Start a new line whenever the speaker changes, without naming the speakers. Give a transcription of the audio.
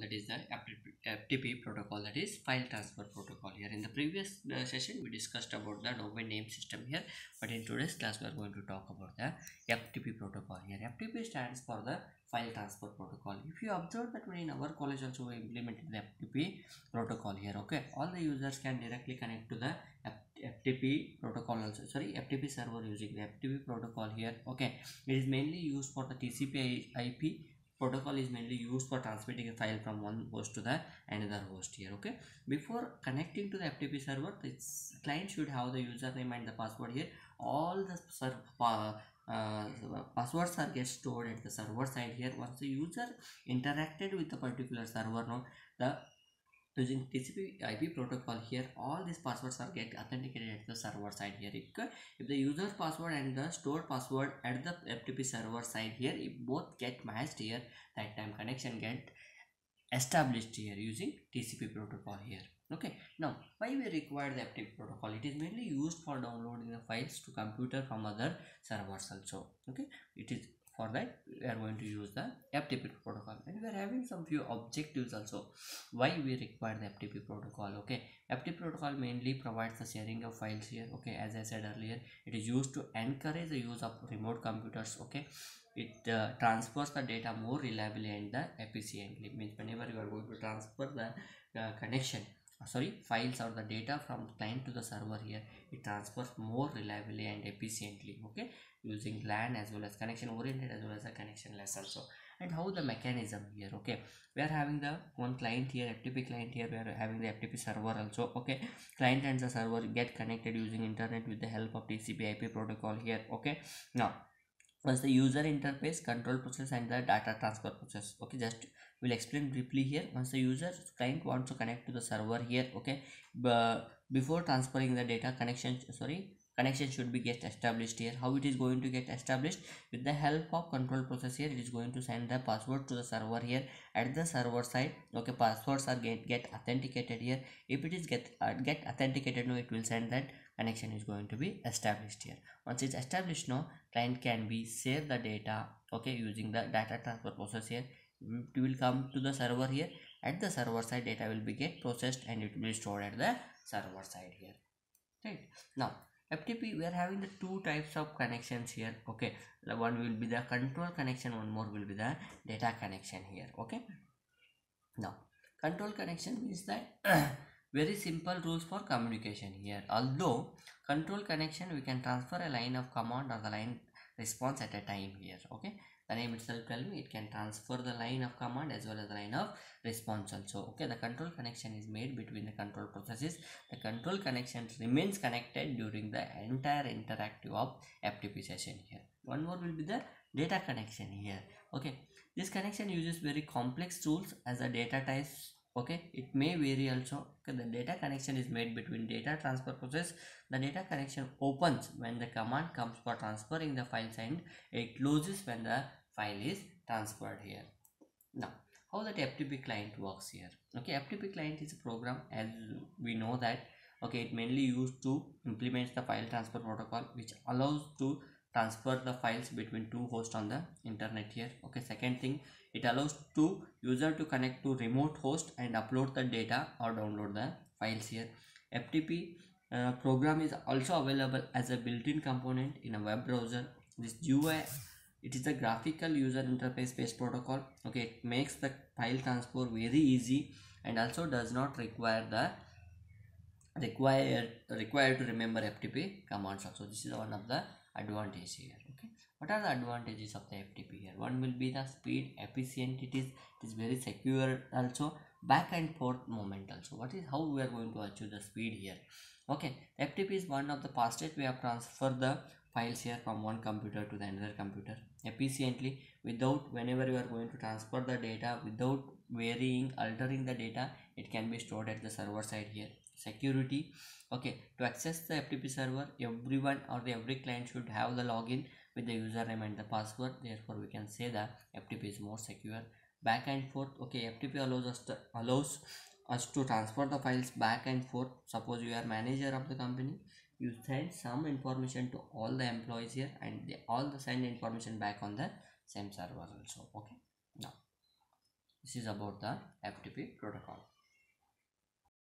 protocol that is the FTP protocol that is file transfer protocol here in the previous uh, session we discussed about the domain name system here but in today's class we are going to talk about the FTP protocol here FTP stands for the file transfer protocol if you observe that in our college also we implemented the FTP protocol here okay all the users can directly connect to the FTP protocol also sorry FTP server using the FTP protocol here okay it is mainly used for the TCP IP protocol is mainly used for transmitting a file from one host to the another host here okay before connecting to the ftp server its client should have the username and the password here all the server uh, passwords are get stored at the server side here once the user interacted with the particular server node the using TCP IP protocol here all these passwords are get authenticated at the server side here if the user password and the stored password at the FTP server side here if both get matched here that time connection get established here using TCP protocol here okay now why we require the FTP protocol it is mainly used for downloading the files to computer from other servers also okay it is for that we are going to use the ftp protocol and we are having some few objectives also why we require the ftp protocol okay ftp protocol mainly provides the sharing of files here okay as i said earlier it is used to encourage the use of remote computers okay it uh, transfers the data more reliably and the efficiently means whenever you are going to transfer the uh, connection sorry files or the data from client to the server here it transfers more reliably and efficiently okay using LAN as well as connection oriented as well as a connectionless also and how the mechanism here okay we are having the one client here FTP client here we are having the FTP server also okay client and the server get connected using internet with the help of TCP IP protocol here okay now was the user interface control process and the data transfer process okay just we'll explain briefly here once the user client wants to connect to the server here okay but before transferring the data connection sorry connection should be get established here how it is going to get established with the help of control process here it is going to send the password to the server here at the server side okay passwords are get, get authenticated here if it is get uh, get authenticated no it will send that connection is going to be established here once it's established now client can be save the data okay using the data transfer process here it will come to the server here at the server side data will be get processed and it will be stored at the server side here right now ftp we are having the two types of connections here okay one will be the control connection one more will be the data connection here okay now control connection means that very simple rules for communication here although control connection we can transfer a line of command or the line response at a time here okay the name itself tell me it can transfer the line of command as well as the line of response also okay the control connection is made between the control processes the control connection remains connected during the entire interactive of ftp session here one more will be the data connection here okay this connection uses very complex tools as the data types okay it may vary also okay the data connection is made between data transfer process the data connection opens when the command comes for transferring the file send. it closes when the file is transferred here now how that ftp client works here okay ftp client is a program as we know that okay it mainly used to implement the file transfer protocol which allows to transfer the files between two hosts on the internet here okay second thing it allows two user to connect to remote host and upload the data or download the files here ftp uh, program is also available as a built-in component in a web browser this ui it is a graphical user interface based protocol okay it makes the file transfer very easy and also does not require the require required to remember ftp commands also this is one of the advantage here okay what are the advantages of the ftp here one will be the speed efficient it is it is very secure also back and forth movement also what is how we are going to achieve the speed here okay ftp is one of the fastest way of transfer the files here from one computer to the another computer efficiently without whenever you are going to transfer the data without varying altering the data it can be stored at the server side here security okay to access the ftp server everyone or the every client should have the login with the username and the password therefore we can say that ftp is more secure back and forth okay ftp allows us to allows us to transfer the files back and forth suppose you are manager of the company you send some information to all the employees here and they all the send information back on the same server also okay now this is about the ftp protocol